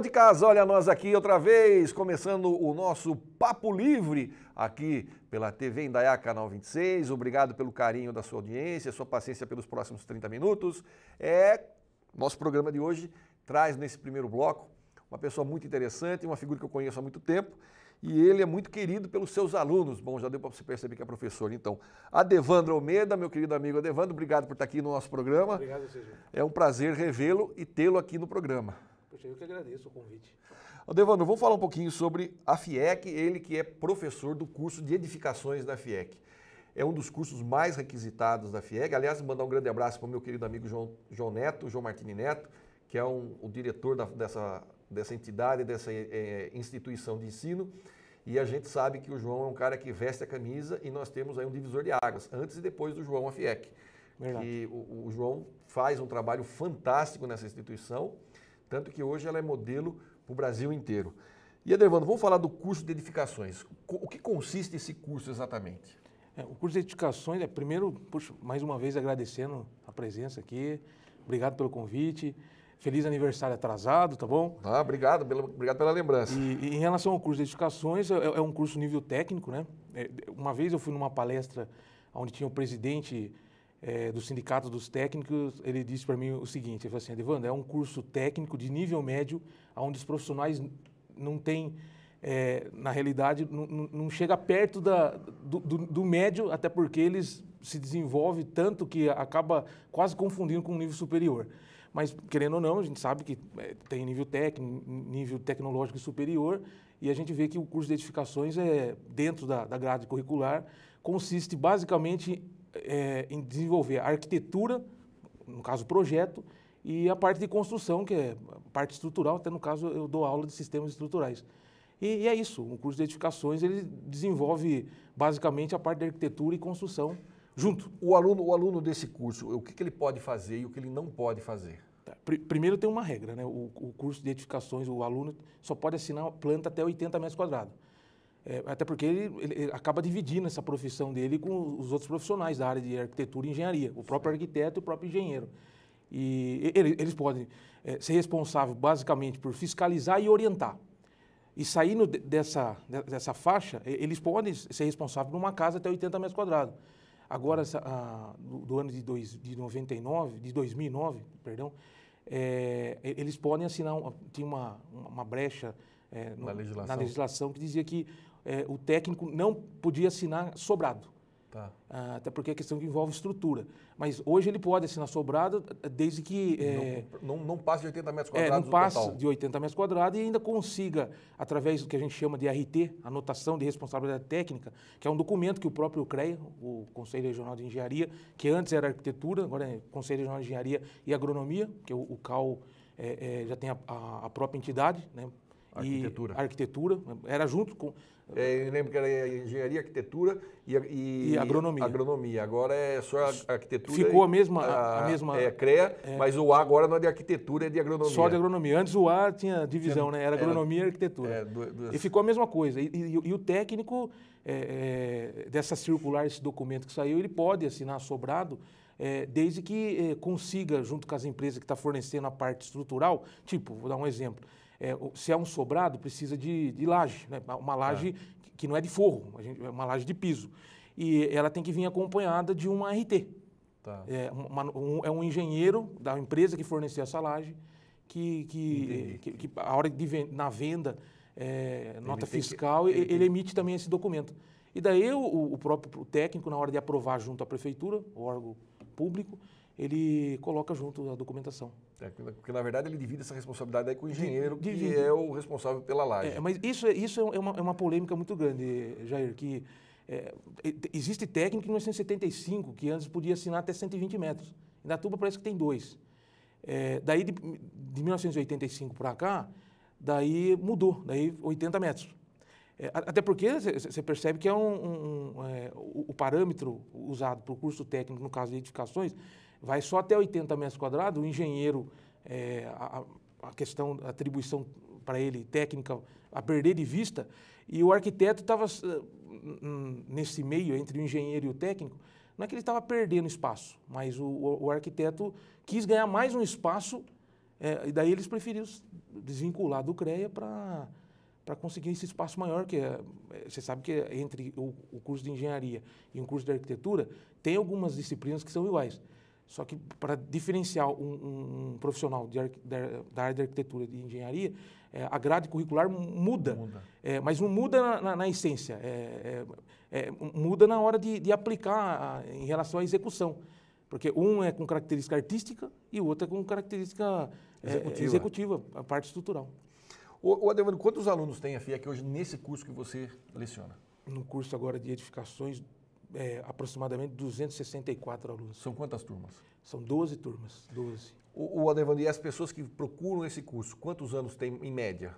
de casa, olha nós aqui outra vez, começando o nosso Papo Livre aqui pela TV Indaiá, canal 26. Obrigado pelo carinho da sua audiência, sua paciência pelos próximos 30 minutos. É, nosso programa de hoje traz nesse primeiro bloco uma pessoa muito interessante, uma figura que eu conheço há muito tempo e ele é muito querido pelos seus alunos. Bom, já deu para você perceber que é professor. Então, Adevandro Almeida, meu querido amigo Adevandro, obrigado por estar aqui no nosso programa. Obrigado, Sérgio. É um prazer revê-lo e tê-lo aqui no programa. Poxa, eu que agradeço o convite. Devano, vamos falar um pouquinho sobre a FIEC, ele que é professor do curso de edificações da FIEC. É um dos cursos mais requisitados da FIEC. Aliás, mandar um grande abraço para o meu querido amigo João, João Neto, João Martini Neto, que é um, o diretor da, dessa, dessa entidade, dessa é, instituição de ensino. E a gente sabe que o João é um cara que veste a camisa e nós temos aí um divisor de águas, antes e depois do João, a FIEC. Que o, o João faz um trabalho fantástico nessa instituição tanto que hoje ela é modelo para o Brasil inteiro. E, Adervando, vamos falar do curso de edificações. O que consiste esse curso exatamente? É, o curso de edificações é, primeiro, puxa, mais uma vez agradecendo a presença aqui. Obrigado pelo convite. Feliz aniversário atrasado, tá bom? Ah, obrigado, pela, obrigado pela lembrança. E, e, em relação ao curso de edificações, é, é um curso nível técnico, né? É, uma vez eu fui numa palestra onde tinha o presidente é, do Sindicato dos Técnicos, ele disse para mim o seguinte: ele falou assim, Devanda, é um curso técnico de nível médio, onde os profissionais não têm, é, na realidade, não, não chega perto da, do, do, do, médio, até porque eles se desenvolvem tanto que acaba quase confundindo com o nível superior. Mas, querendo ou não, a gente sabe que é, tem nível técnico, nível tecnológico superior, e a gente vê que o curso de edificações, é dentro da, da grade curricular, consiste basicamente é, em desenvolver a arquitetura, no caso projeto, e a parte de construção, que é parte estrutural, até no caso eu dou aula de sistemas estruturais. E, e, é isso, o curso de edificações ele desenvolve basicamente a parte de arquitetura e construção junto. O aluno, o aluno desse curso, o que, que ele pode fazer e o que ele não pode fazer? Tá, primeiro tem uma regra, né? O, o curso de edificações, o aluno só pode assinar planta até 80 metros quadrados. É, até porque ele, ele, acaba dividindo essa profissão dele com os outros profissionais da área de arquitetura e engenharia, o próprio arquiteto e o próprio engenheiro. E ele, eles podem é, ser responsáveis basicamente por fiscalizar e orientar. E saindo dessa, dessa faixa, eles podem ser responsáveis por uma casa até 80 metros quadrados. Agora, essa, a, do, do, ano de, dois, de 99, de 2009, perdão, é, eles podem assinar, um, tinha uma, uma brecha é, na, legislação. na, legislação. que dizia que é, o técnico não podia assinar sobrado. Tá. Ah, até porque é questão que envolve estrutura. Mas hoje ele pode assinar sobrado eh, desde que. É, não, eh, não, não passe de 80 metros quadrados. É, não passe de 80 metros quadrados e ainda consiga, através do que a gente chama de RT, Anotação de Responsabilidade Técnica, que é um documento que o próprio CREA, o Conselho Regional de Engenharia, que antes era Arquitetura, agora é Conselho Regional de Engenharia e Agronomia, que o, o CAL é, é já tem a, a, a própria entidade, né? Arquitetura. arquitetura. Né? Era junto com. É, eu lembro que era engenharia, arquitetura e, e, e agronomia. agronomia. Agora é só arquitetura. Ficou e, a mesma. A, a, mesma é, CREA, é, mas o A agora não é de arquitetura, é de agronomia. Só de agronomia. Antes o A tinha divisão, né? Era é. agronomia era, e arquitetura. É, E ficou a mesma coisa. E, o técnico é, é, dessa circular, esse documento que saiu, ele pode assinar sobrado. É, desde que é, consiga, junto com as empresas que está fornecendo a parte estrutural, tipo, vou dar um exemplo, é, se é um sobrado, precisa de, de laje, né? uma laje é. que não é de forro, gente, é uma laje de piso. E ela tem que vir acompanhada de uma RT. Tá. É, uma, um, é um engenheiro da empresa que forneceu essa laje, que, que, que, que, a hora de venda, na venda, é, nota fiscal, ele, ele, emite também esse documento. E daí o, o próprio técnico, na hora de aprovar junto à prefeitura, o órgão público, ele coloca junto a documentação. É, porque, na verdade, ele divide essa responsabilidade aí com o engenheiro, divide. que é o responsável pela laje. É, mas isso, é, isso é, é, uma, é uma polêmica muito grande, Jair, que é, existe técnico em 1975 que antes podia assinar até 120 metros. na tuba parece que tem dois. É, daí, de, de 1985 para cá, daí mudou, daí 80 metros. É, até porque você percebe que é um, um, um é, o, o, parâmetro usado para o curso técnico, no caso de edificações, vai só até 80 metros quadrados, o engenheiro, é, a, a, questão, a atribuição para ele técnica a perder de vista, e o arquiteto estava nesse meio entre o engenheiro e o técnico, não é que ele estava perdendo espaço, mas o, o, o, arquiteto quis ganhar mais um espaço, é, e daí eles preferiram desvincular do CREA para para conseguir esse espaço maior, que é, é, você sabe que entre o, o, curso de engenharia e um curso de arquitetura, tem algumas disciplinas que são iguais. Só que para diferenciar um, um profissional de, da área de arquitetura de engenharia, é, a grade curricular muda, muda. É, mas não muda na, na, na essência, é, é, é, muda na hora de, de aplicar a, em relação à execução. Porque um é com característica artística e o outro é com característica é, executiva, executiva a parte estrutural. O, o Ademano, quantos alunos tem a FIEC hoje nesse curso que você leciona? No curso agora de edificações, é, aproximadamente 264 alunos. São quantas turmas? São 12 turmas, 12. O, o Adervando, e as pessoas que procuram esse curso, quantos anos tem em média?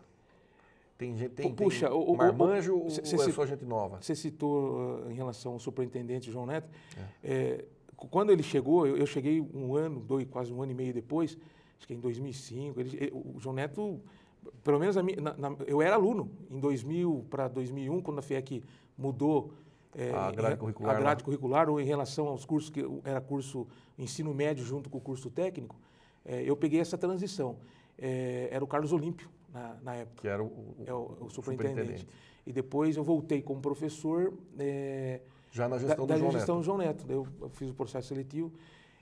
Tem gente, tem, Puxa, tem o, marmanjo o, o, cê, ou é só gente nova? Você citou uh, em relação ao superintendente João Neto. É. É, quando ele chegou, eu, eu, cheguei um ano, dois, quase um ano e meio depois, acho que em 2005. Ele, o João Neto, pelo menos a, na, na, eu era aluno em 2000 para 2001, quando a FIEC mudou é, a grade curricular. A grade curricular, ou em relação aos cursos que era curso ensino médio junto com o curso técnico, é, eu peguei essa transição. É, era o Carlos Olímpio, na, na, época. Que era o, é, o, o superintendente. superintendente. E depois eu voltei como professor. É, Já na gestão da, do da João gestão Neto. João Neto. Eu fiz o processo seletivo.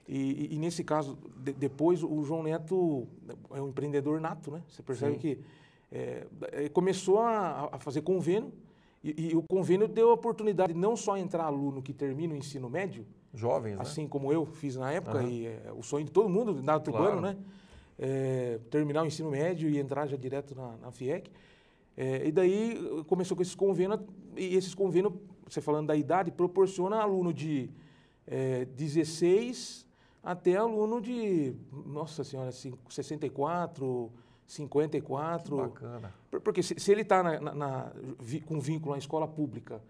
E, e, e nesse caso, de, depois, o João Neto é um empreendedor nato, né? Você percebe Sim. que é, é, começou a, a fazer convênio e, e, o convênio deu a oportunidade de não só entrar aluno que termina o ensino médio, jovens, né? assim né? como eu fiz na época, uhum. e é, o sonho de todo mundo na Tubano, claro. né? É, terminar o ensino médio e entrar já direto na, na FIEC. É, e daí começou com esses convênios, e esses convênios, você falando da idade, proporciona aluno de é, 16 até aluno de, nossa senhora, assim, 64, 54. Que bacana. Porque se, se ele está com vínculo à escola pública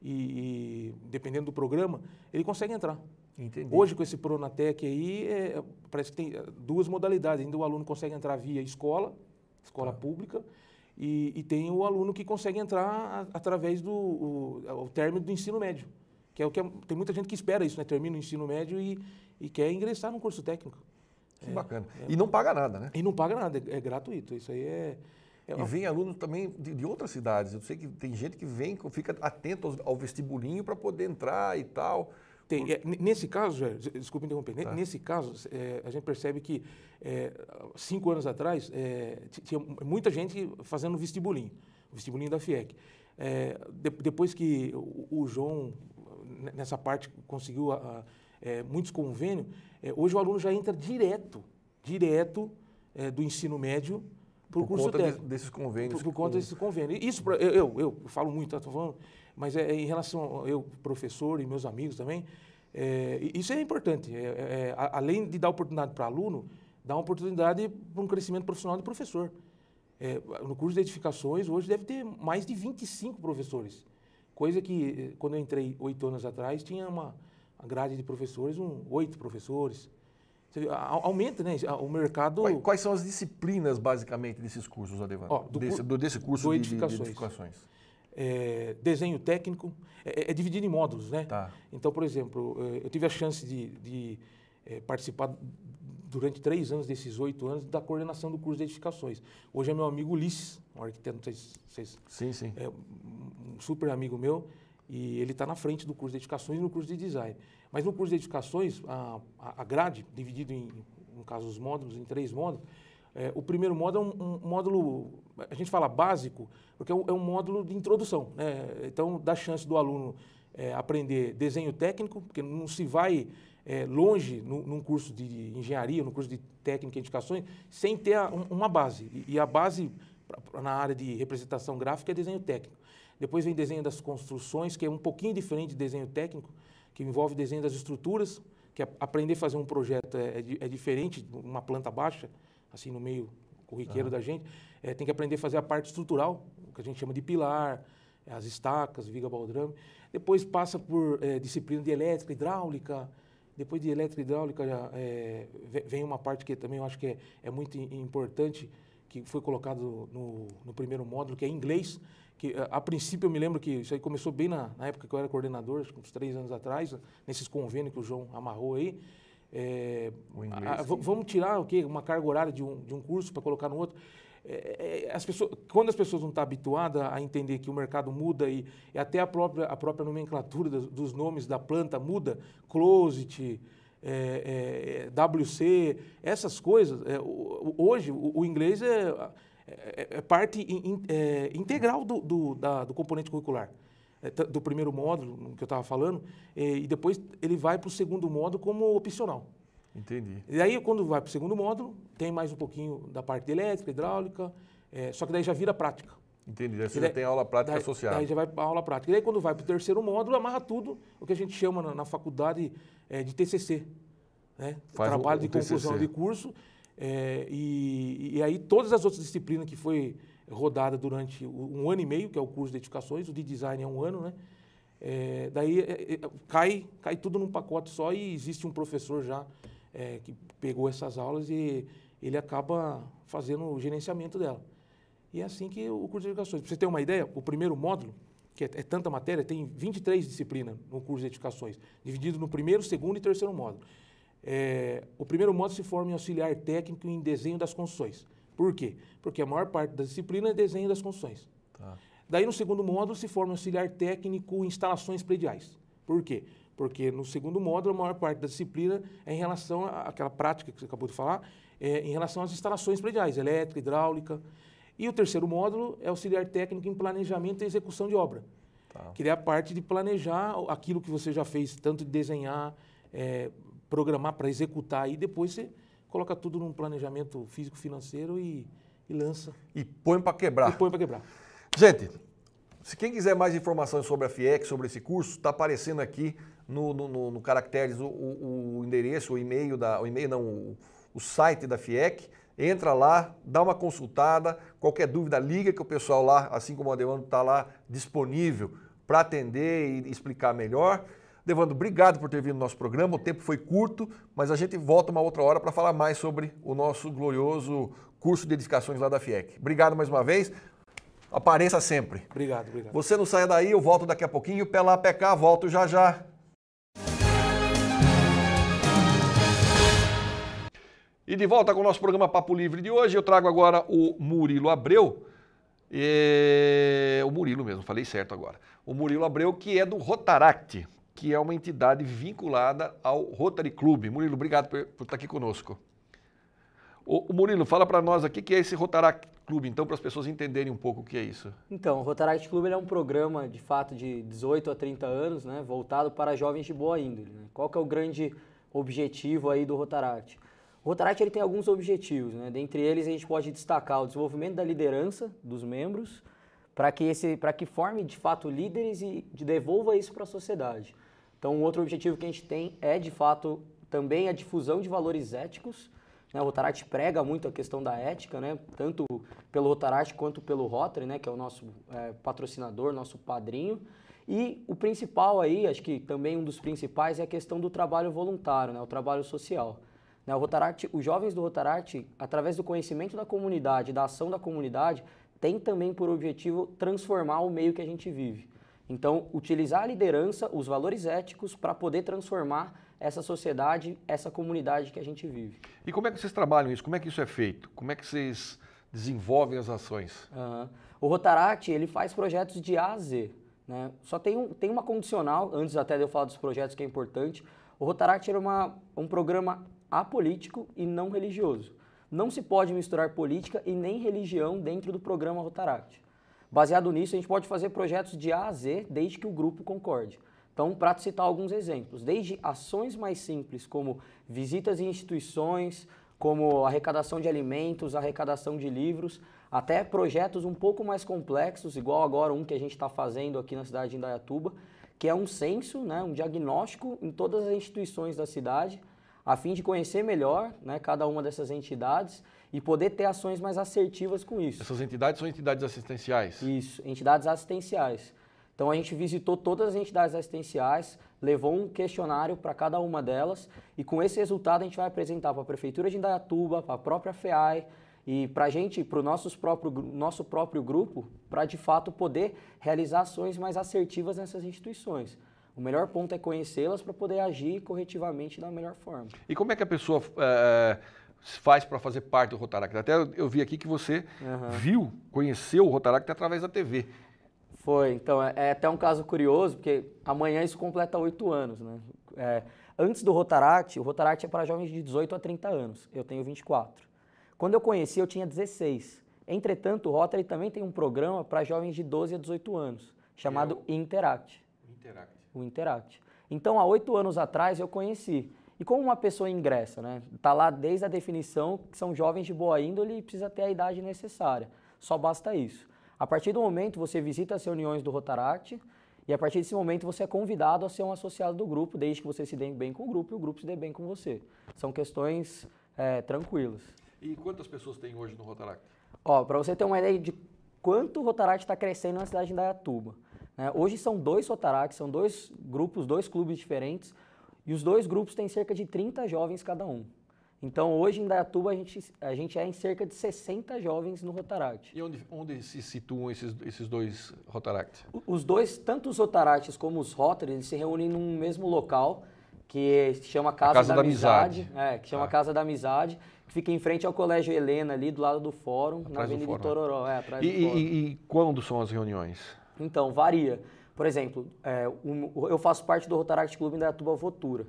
e, e, dependendo do programa, ele consegue entrar. Entendi. Hoje, com esse Pronatec aí, é, parece que tem é, duas modalidades. Ainda o aluno consegue entrar via escola, escola tá. pública, e, e, tem o aluno que consegue entrar a, através do o, o, término do ensino médio. Que é o que é, tem muita gente que espera isso, né? Termina o ensino médio e, e quer ingressar num curso técnico. Que é, bacana. É, e não paga nada, né? E não paga nada, é, é gratuito. Isso aí é. é e vem aluno também de, de, outras cidades. Eu sei que tem gente que vem, fica atento ao vestibulinho para poder entrar e tal. Tem, é, nesse caso, é, desculpe interromper, tá. nesse caso, a gente percebe que cinco anos atrás tinha muita gente fazendo vestibulinho, o vestibulinho da FIEC. De, depois que o, o João, nessa parte, conseguiu a, a é, muitos convênios, é, eh, hoje o aluno já entra direto, direto eh, do ensino médio para o curso técnico. De, desses convênios. Por, por conta com... desses convênios. Isso, pra, eu, eu, eu, falo muito, estou falando, mas é, é, em relação, eu, professor e meus amigos também, isso é importante. É, é, além de dar oportunidade para aluno, dá uma oportunidade para um crescimento profissional do professor. É, no curso de edificações, hoje deve ter mais de 25 professores. Coisa que, quando eu entrei oito anos atrás, tinha uma, a grade de professores, um, oito professores. Você, a, aumenta, né? O mercado. Quais, quais, são as disciplinas, basicamente, desses cursos, Adevan? Ó, do, desse, do, desse curso do edificações. de, de edificações. É, desenho técnico, é, é, é, dividido em módulos, né? Tá. Então, por exemplo, é, eu tive a chance de, de é, participar durante três anos desses oito anos da coordenação do curso de edificações. Hoje é meu amigo Ulisses, um arquiteto, não sei se vocês... Sim, sim. É, um super amigo meu e ele está na frente do curso de edificações e no curso de design. Mas no curso de edificações, a, a grade, dividido em, no caso, os módulos, em três módulos, é, o primeiro módulo é um, um, módulo, a gente fala básico, porque é um, é um módulo de introdução. Né? Então, dá chance do aluno é, aprender desenho técnico, porque não se vai é, longe no, num curso de engenharia, num curso de técnica e indicações, sem ter a, um, uma base. E, e a base pra, pra, na área de representação gráfica é desenho técnico. Depois vem desenho das construções, que é um pouquinho diferente de desenho técnico, que envolve desenho das estruturas, que é aprender a fazer um projeto é, é, é de uma planta baixa, assim no meio corriqueiro uhum. da gente. É, tem que aprender a fazer a parte estrutural, o que a gente chama de pilar, é, as estacas, viga baldrame. Depois passa por disciplina de elétrica, hidráulica. Depois de elétrica e hidráulica vem uma parte que também eu acho que é, muito importante, que foi colocado no, no primeiro módulo, que é inglês, que eh, a, princípio eu me lembro que isso aí começou bem na, na época que eu era coordenador, uns três anos atrás, nesses convênios que o João amarrou aí. É, inglês, a, a, vamos tirar o quê? Uma carga horária de um, de um curso para colocar no outro. É, é, as pessoas, quando as pessoas não estão tá habituadas a entender que o mercado muda e, e até a própria, a própria nomenclatura dos, dos nomes da planta muda, closet, WC, essas coisas, hoje o, o inglês é é, é, parte in, é, integral do, do, da, do, componente curricular. É, do primeiro módulo, que eu estava falando, é, e depois ele vai para o segundo módulo como opcional. Entendi. E aí, quando vai para o segundo módulo, tem mais um pouquinho da parte de elétrica, hidráulica, é, só que daí já vira prática. Entendi, daí você daí, já tem aula prática daí, associada. Daí já vai para aula prática. E aí quando vai para o terceiro módulo, amarra tudo o que a gente chama na, na faculdade é, de TCC. Né? Faz Trabalho de TCC. conclusão de curso. É, e, e, aí todas as outras disciplinas que foi rodada durante um ano e meio, que é o curso de edificações, o de design é um ano, né? É, daí é, é, é, cai, cai tudo num pacote só e existe um professor já é, que pegou essas aulas e ele acaba fazendo o gerenciamento dela. E é assim que o curso de edificações. Para você ter uma ideia, o primeiro módulo, que é, é, tanta matéria, tem 23 disciplinas no curso de edificações, dividido no primeiro, segundo e terceiro módulo é, o primeiro módulo é se forma em auxiliar técnico em desenho das construções. Por quê? Porque a maior parte da disciplina é desenho das construções. Tá. Daí, no segundo módulo, se forma auxiliar técnico em instalações prediais. Por quê? Porque no segundo módulo, a maior parte da disciplina é em relação àquela prática que você acabou de falar, é, em relação às instalações prediais, elétrica, hidráulica. E o terceiro módulo é auxiliar técnico em planejamento e execução de obra, tá. que é a parte de planejar aquilo que você já fez, tanto de desenhar, é, programar para executar e depois você coloca tudo num planejamento físico-financeiro e, e, lança. E põe para quebrar. E põe para quebrar. Gente, se quem quiser mais informações sobre a FIEC, sobre esse curso, está aparecendo aqui no, no, no, no Caracteres o, o, o endereço, o e-mail, da, o e-mail não, o, o site da FIEC. Entra lá, dá uma consultada, qualquer dúvida, liga que o pessoal lá, assim como o Ademando, está lá disponível para atender e explicar melhor. Devando, obrigado por ter vindo ao nosso programa. O tempo foi curto, mas a gente volta uma outra hora para falar mais sobre o nosso glorioso curso de edificações lá da FIEC. Obrigado mais uma vez. Apareça sempre. Obrigado, obrigado. Você não saia daí, eu volto daqui a pouquinho. Pela PK, volto já já. E de volta com o nosso programa Papo Livre de hoje, eu trago agora o Murilo Abreu. É, o Murilo mesmo, falei certo agora. O Murilo Abreu, que é do Rotaract, que é uma entidade vinculada ao Rotary Club. Murilo, obrigado por, por estar aqui conosco. O, o Murilo, fala para nós aqui que é esse Rotaract Club, então, para as pessoas entenderem um pouco o que é isso. Então, o Rotaract Club é um programa, de fato, de 18 a 30 anos, né, voltado para jovens de boa índole. Né? Qual que é o grande objetivo aí do Rotaract? O Rotaract ele tem alguns objetivos, né? dentre eles a gente pode destacar o desenvolvimento da liderança dos membros, para que, esse, que forme de fato líderes e devolva isso para a sociedade. Então, um outro objetivo que a gente tem é, de fato, também a difusão de valores éticos. Né? O Rotaract prega muito a questão da ética, né? tanto pelo Rotaract quanto pelo Rotary, né? que é o nosso é, patrocinador, nosso padrinho. E o principal aí, acho que também um dos principais, é a questão do trabalho voluntário, né? o trabalho social. Né? O Rotaract, os jovens do Rotaract, através do conhecimento da comunidade, da ação da comunidade, tem também por objetivo transformar o meio que a gente vive. Então, utilizar a liderança, os valores éticos, para poder transformar essa sociedade, essa comunidade que a gente vive. E como é que vocês trabalham isso? Como é que isso é feito? Como é que vocês desenvolvem as ações? Uhum. O Rotaract, ele faz projetos de A a Z. Né? Só tem, um, tem uma condicional, antes até de eu falar dos projetos que é importante. O Rotaract era é uma, um programa apolítico e não religioso. Não se pode misturar política e nem religião dentro do programa Rotaract. Baseado nisso, a gente pode fazer projetos de A a Z desde que o grupo concorde. Então, para citar alguns exemplos, desde ações mais simples, como visitas em instituições, como arrecadação de alimentos, arrecadação de livros, até projetos um pouco mais complexos, igual agora um que a gente está fazendo aqui na cidade de Indaiatuba, que é um censo, né, um diagnóstico em todas as instituições da cidade, a fim de conhecer melhor né, cada uma dessas entidades e poder ter ações mais assertivas com isso. Essas entidades são entidades assistenciais? Isso, entidades assistenciais. Então a gente visitou todas as entidades assistenciais, levou um questionário para cada uma delas e com esse resultado a gente vai apresentar para a prefeitura de Indaiatuba, para a própria FEAI e para a gente, para o nosso próprio grupo, para de fato poder realizar ações mais assertivas nessas instituições. O melhor ponto é conhecê-las para poder agir corretivamente da melhor forma. E como é que a pessoa eh, eh, faz para fazer parte do Rotaract. Até eu, vi aqui que você uhum. viu, conheceu o Rotaract através da TV. Foi, então é, é, até um caso curioso, porque amanhã isso completa oito anos, né? É, antes do Rotaract, o Rotaract é para jovens de 18 a 30 anos, eu tenho 24. Quando eu conheci, eu tinha 16. Entretanto, o Rotary também tem um programa para jovens de 12 a 18 anos, chamado é o... Interact. Interact. O Interact. Então, há oito anos atrás, eu conheci. E como uma pessoa ingressa, né? Está lá desde a definição que são jovens de boa índole e precisa ter a idade necessária. Só basta isso. A partir do momento você visita as reuniões do Rotaract e a partir desse momento você é convidado a ser um associado do grupo, desde que você se dê bem com o grupo e o grupo se dê bem com você. São questões é, tranquilas. E quantas pessoas tem hoje no Rotaract? Ó, para você ter uma ideia de quanto o Rotaract está crescendo na cidade de Indaiatuba. Né? Hoje são dois Rotaracts, são dois grupos, dois clubes diferentes e os dois grupos têm cerca de 30 jovens cada um. Então, hoje em Dayatuba, a gente, a gente é em cerca de 60 jovens no Rotaract. E onde, onde se situam esses, esses dois Rotaract Os dois, tanto os Rotaracts como os Rotary, eles se reúnem num mesmo local, que se chama Casa, Casa da, da, Amizade. amizade. É, que chama ah. Casa da Amizade, que fica em frente ao Colégio Helena, ali do lado do Fórum, atrás na Avenida do fórum. Tororó. É, atrás e, do fórum. E, e quando são as reuniões? Então, varia. Por exemplo, é, um, eu faço parte do Rotaract Clube Indaiatuba Votura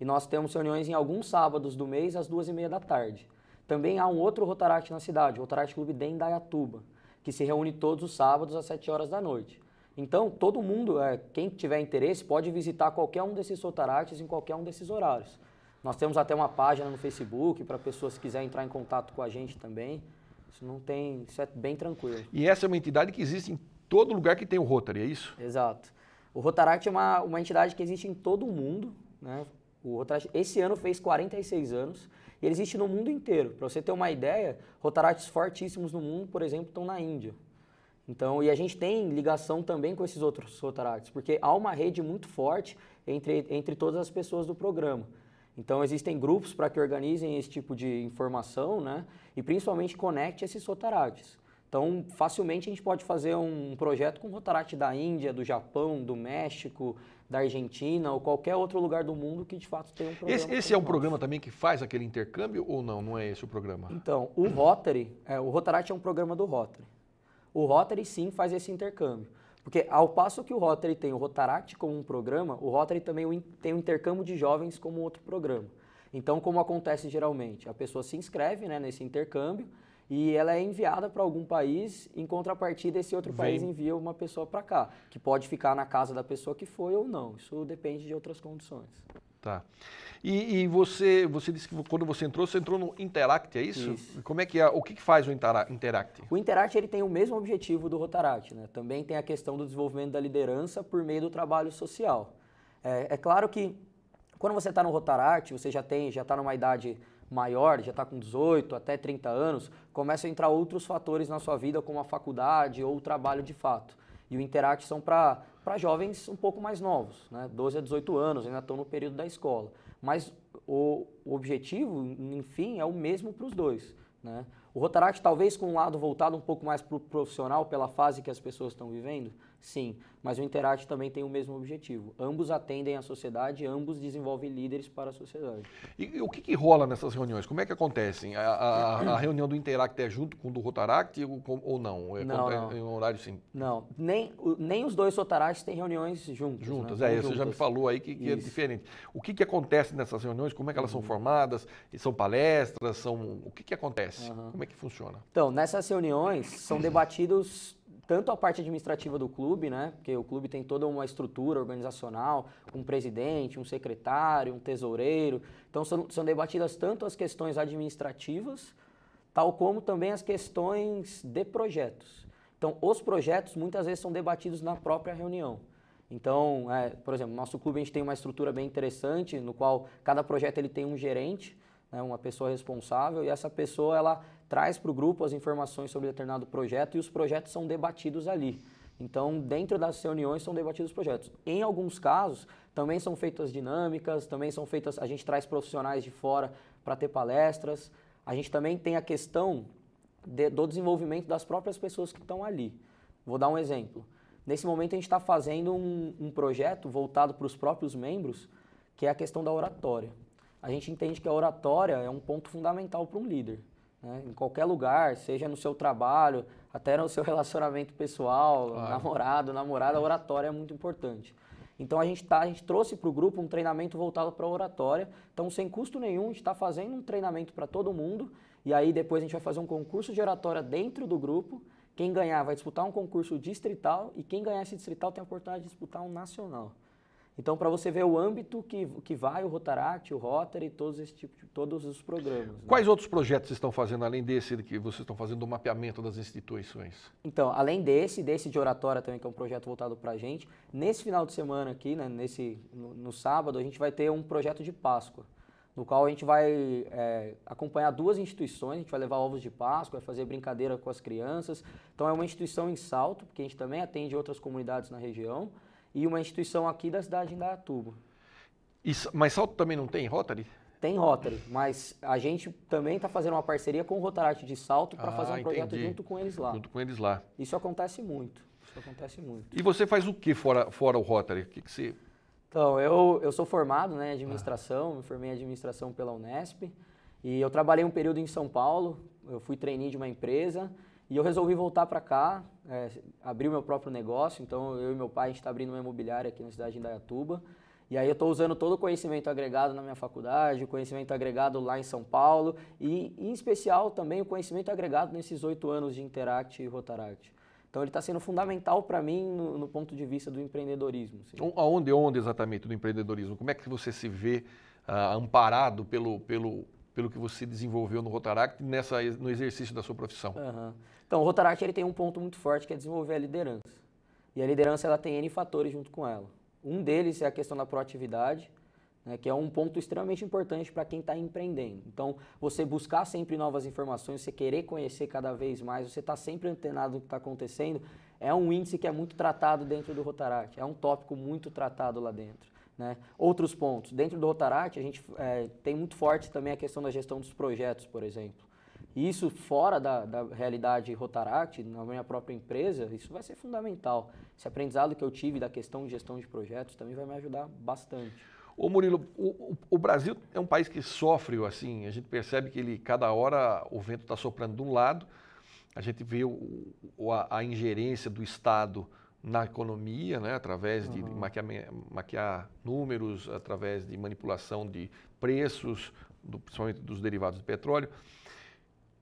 e nós temos reuniões em alguns sábados do mês às duas e meia da tarde. Também há um outro Rotaract na cidade, o Rotaract Clube de Indaiatuba, que se reúne todos os sábados às sete horas da noite. Então, todo mundo, é, quem tiver interesse, pode visitar qualquer um desses Rotaracts em qualquer um desses horários. Nós temos até uma página no Facebook para pessoas que quiserem entrar em contato com a gente também. Isso não tem, isso é bem tranquilo. E essa é uma entidade que existe em todo lugar que tem o Rotary, é isso? Exato. O Rotaract é uma, uma entidade que existe em todo o mundo, né? O Rotaract, esse ano fez 46 anos e ele existe no mundo inteiro. Para você ter uma ideia, Rotaracts fortíssimos no mundo, por exemplo, estão na Índia. Então, e a gente tem ligação também com esses outros Rotaracts, porque há uma rede muito forte entre, entre todas as pessoas do programa. Então, existem grupos para que organizem esse tipo de informação, né? E principalmente conecte esses Rotaracts. Então, facilmente a gente pode fazer um projeto com Rotaract da Índia, do Japão, do México, da Argentina ou qualquer outro lugar do mundo que de fato tem um programa. Esse, esse é um nós. programa também que faz aquele intercâmbio ou não? Não é esse o programa? Então, o Rotary, é, o Rotaract é um programa do Rotary. O Rotary sim faz esse intercâmbio. Porque ao passo que o Rotary tem o Rotaract como um programa, o Rotary também tem o intercâmbio de jovens como outro programa. Então, como acontece geralmente? A pessoa se inscreve né, nesse intercâmbio, e ela é enviada para algum país, em contrapartida esse outro Vem. país envia uma pessoa para cá, que pode ficar na casa da pessoa que foi ou não. Isso depende de outras condições. Tá. E, e você, você disse que quando você entrou, você entrou no Interact, é isso? isso. Como é que é? O que, que faz o Interact? O Interact ele tem o mesmo objetivo do Rotaract, né? Também tem a questão do desenvolvimento da liderança por meio do trabalho social. é, é claro que quando você está no Rotaract, você já tem, já está numa idade maior, já está com 18 até 30 anos, começam a entrar outros fatores na sua vida, como a faculdade ou o trabalho de fato. E o Interact são para jovens um pouco mais novos, né? 12 a 18 anos, ainda estão no período da escola. Mas o, o objetivo, enfim, é o mesmo para os dois. Né? O Rotaract talvez com um lado voltado um pouco mais para o profissional, pela fase que as pessoas estão vivendo, Sim, mas o Interact também tem o mesmo objetivo. Ambos atendem à sociedade, ambos desenvolvem líderes para a sociedade. E, e o que, que, rola nessas reuniões? Como é que acontecem? A, a, a, reunião do Interact é junto com o do Rotaract ou não? É, não, é, não. em horário sim? Não, nem, nem os dois Rotaracts têm reuniões juntos. Juntas, né? é, juntas. você já me falou aí que, que é diferente. O que, que acontece nessas reuniões? Como é que elas uhum. são formadas? São palestras? São... O que, que acontece? Uhum. Como é que funciona? Então, nessas reuniões são debatidos tanto a parte administrativa do clube, né? Porque o clube tem toda uma estrutura organizacional, um presidente, um secretário, um tesoureiro. Então são, são debatidas tanto as questões administrativas, tal como também as questões de projetos. Então os projetos muitas vezes são debatidos na própria reunião. Então, é, por exemplo, nosso clube a gente tem uma estrutura bem interessante, no qual cada projeto ele tem um gerente, né, uma pessoa responsável, e essa pessoa ela traz para o grupo as informações sobre determinado projeto e os projetos são debatidos ali. Então, dentro das reuniões são debatidos projetos. Em alguns casos, também são feitas dinâmicas, também são feitas, a gente traz profissionais de fora para ter palestras. A gente também tem a questão de, do desenvolvimento das próprias pessoas que estão ali. Vou dar um exemplo. Nesse momento, a gente está fazendo um, um projeto voltado para os próprios membros, que é a questão da oratória. A gente entende que a oratória é um ponto fundamental para um líder né? em qualquer lugar, seja no seu trabalho, até no seu relacionamento pessoal, claro. namorado, namorada, a oratória é muito importante. Então a gente, tá, a gente trouxe para o grupo um treinamento voltado para a oratória. Então, sem custo nenhum, a gente está fazendo um treinamento para todo mundo. E aí depois a gente vai fazer um concurso de oratória dentro do grupo. Quem ganhar vai disputar um concurso distrital e quem ganhar esse distrital tem a oportunidade de disputar um nacional. Então, para você ver o âmbito que, que vai o Rotaract, o Rotary, todos, esse tipo, todos os programas. Né? Quais né? outros projetos vocês estão fazendo, além desse que vocês estão fazendo o mapeamento das instituições? Então, além desse, desse de oratória também, que é um projeto voltado para a gente, nesse final de semana aqui, né, nesse, no, no, sábado, a gente vai ter um projeto de Páscoa, no qual a gente vai é, acompanhar duas instituições, a gente vai levar ovos de Páscoa, vai fazer brincadeira com as crianças. Então, é uma instituição em salto, porque a gente também atende outras comunidades na região, e uma instituição aqui da cidade de Indaiatuba. Isso, mas Salto também não tem Rotary? Tem Rotary, mas a gente também está fazendo uma parceria com o Rotararte de Salto para ah, fazer um ah, projeto junto com eles lá. Junto com eles lá. Isso acontece muito. Isso acontece muito. E você faz o que fora, fora o Rotary? O que, que você... Então, eu, eu sou formado né, em administração, ah. me formei em administração pela Unesp e eu trabalhei um período em São Paulo, eu fui trainee de uma empresa e eu resolvi voltar para cá, é, abrir o meu próprio negócio. Então, eu e meu pai, a gente está abrindo uma imobiliária aqui na cidade de Indaiatuba. E aí eu estou usando todo o conhecimento agregado na minha faculdade, o conhecimento agregado lá em São Paulo e, em especial, também o conhecimento agregado nesses oito anos de Interact e Rotaract. Então ele está sendo fundamental para mim no, no, ponto de vista do empreendedorismo. Assim. Então, aonde, onde exatamente do empreendedorismo? Como é que você se vê ah, amparado pelo, pelo pelo que você desenvolveu no Rotaract nessa, no exercício da sua profissão. Uhum. Então, o Rotaract ele tem um ponto muito forte que é desenvolver a liderança. E a liderança ela tem N fatores junto com ela. Um deles é a questão da proatividade, né, que é um ponto extremamente importante para quem está empreendendo. Então, você buscar sempre novas informações, você querer conhecer cada vez mais, você está sempre antenado no que está acontecendo, é um índice que é muito tratado dentro do Rotaract, é um tópico muito tratado lá dentro. Né? Outros pontos, dentro do Rotaract, a gente é, tem muito forte também a questão da gestão dos projetos, por exemplo. E isso fora da, da realidade Rotaract, na minha própria empresa, isso vai ser fundamental. Esse aprendizado que eu tive da questão de gestão de projetos também vai me ajudar bastante. Ô Murilo, o, o, Brasil é um país que sofre, assim, a gente percebe que ele, cada hora o vento está soprando de um lado, a gente vê o, a, a, ingerência do Estado na economia, né, através de maquiar, maquiar, números, através de manipulação de preços, do, principalmente dos derivados do petróleo.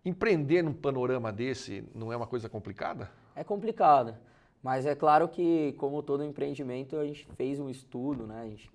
Empreender num panorama desse não é uma coisa complicada? É complicada, mas é claro que, como todo empreendimento, a gente fez um estudo, né, a gente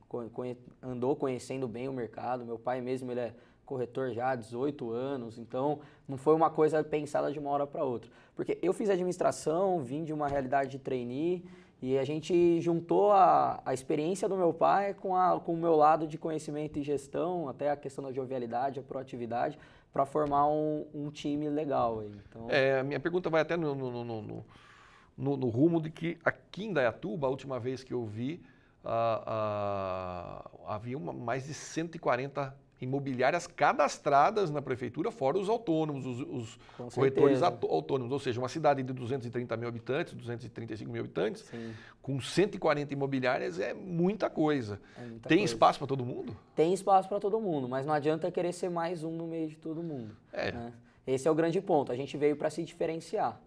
andou conhecendo bem o mercado. Meu pai mesmo ele é corretor já há 18 anos, então não foi uma coisa pensada de uma hora para outra. Porque eu fiz administração, vim de uma realidade de trainee e a gente juntou a, a experiência do meu pai com, a, com o meu lado de conhecimento e gestão, até a questão da jovialidade, a proatividade, para formar um, um, time legal. Então... É, a minha pergunta vai até no, no, no, no, no rumo de que aqui em Dayatuba, a última vez que eu vi, ah, ah, havia uma, mais de 140 imobiliárias cadastradas na prefeitura, fora os autônomos, os, os corretores autônomos. Ou seja, uma cidade de 230 mil habitantes, 235 mil habitantes, Sim. com 140 imobiliárias é muita coisa. É muita Tem coisa. espaço para todo mundo? Tem espaço para todo mundo, mas não adianta querer ser mais um no meio de todo mundo. É. Né? Esse é o grande ponto. A gente veio para se diferenciar.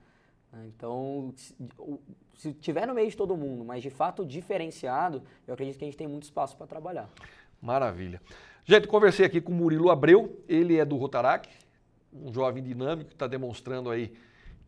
Né? Então, se tiver no meio de todo mundo, mas de fato diferenciado, eu acredito que a gente tem muito espaço para trabalhar. Maravilha. Gente, conversei aqui com o Murilo Abreu, ele é do Rotarac, um jovem dinâmico que está demonstrando aí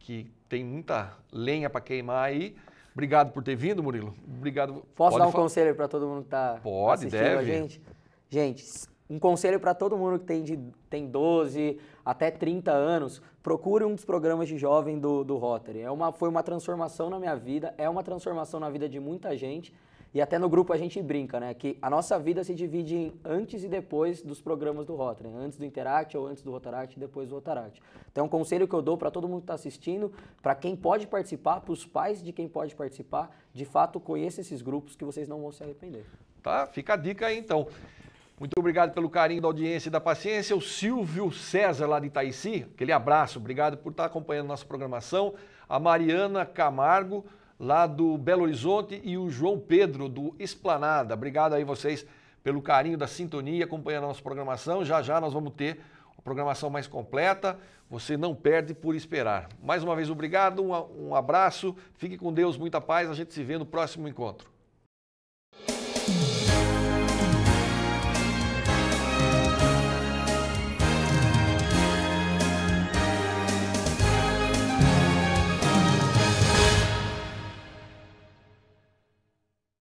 que tem muita lenha para queimar aí. Obrigado por ter vindo, Murilo. Obrigado. Posso Pode dar um conselho para todo mundo que está assistindo deve. a gente? Gente, um conselho para todo mundo que tem, de, tem 12 até 30 anos, procure um dos programas de jovem do, do Rotary. É uma, foi uma transformação na minha vida, é uma transformação na vida de muita gente. E até no grupo a gente brinca, né? Que a nossa vida se divide em antes e depois dos programas do Rotary. Né? Antes do Interact, ou antes do Rotaract, depois do Rotaract. Então, um conselho que eu dou para todo mundo que está assistindo, para quem pode participar, para os pais de quem pode participar, de fato, conheça esses grupos que vocês não vão se arrepender. Tá, fica a dica aí, então. Muito obrigado pelo carinho da audiência e da paciência. O Silvio César, lá de Itaici, aquele abraço. Obrigado por estar tá acompanhando nossa programação. A Mariana Camargo lá do Belo Horizonte, e o João Pedro, do Esplanada. Obrigado aí vocês pelo carinho da sintonia, acompanhando a nossa programação. Já já nós vamos ter a programação mais completa. Você não perde por esperar. Mais uma vez, obrigado, um, um abraço, fique com Deus, muita paz. A gente se vê no próximo encontro.